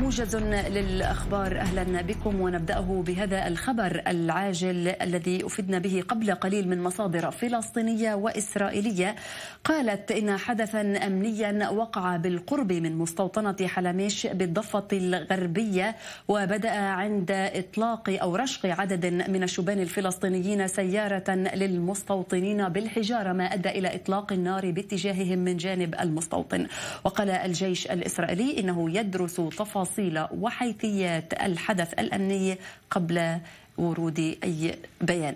موجز للأخبار أهلا بكم ونبدأه بهذا الخبر العاجل الذي أفدنا به قبل قليل من مصادر فلسطينية وإسرائيلية قالت إن حدثا أمنيا وقع بالقرب من مستوطنة حلميش بالضفة الغربية وبدأ عند إطلاق أو رشق عدد من الشبان الفلسطينيين سيارة للمستوطنين بالحجارة ما أدى إلى إطلاق النار باتجاههم من جانب المستوطن وقال الجيش الإسرائيلي إنه يدرس تفاصيل تفاصيل وحيثيات الحدث الأمني قبل ورود أي بيان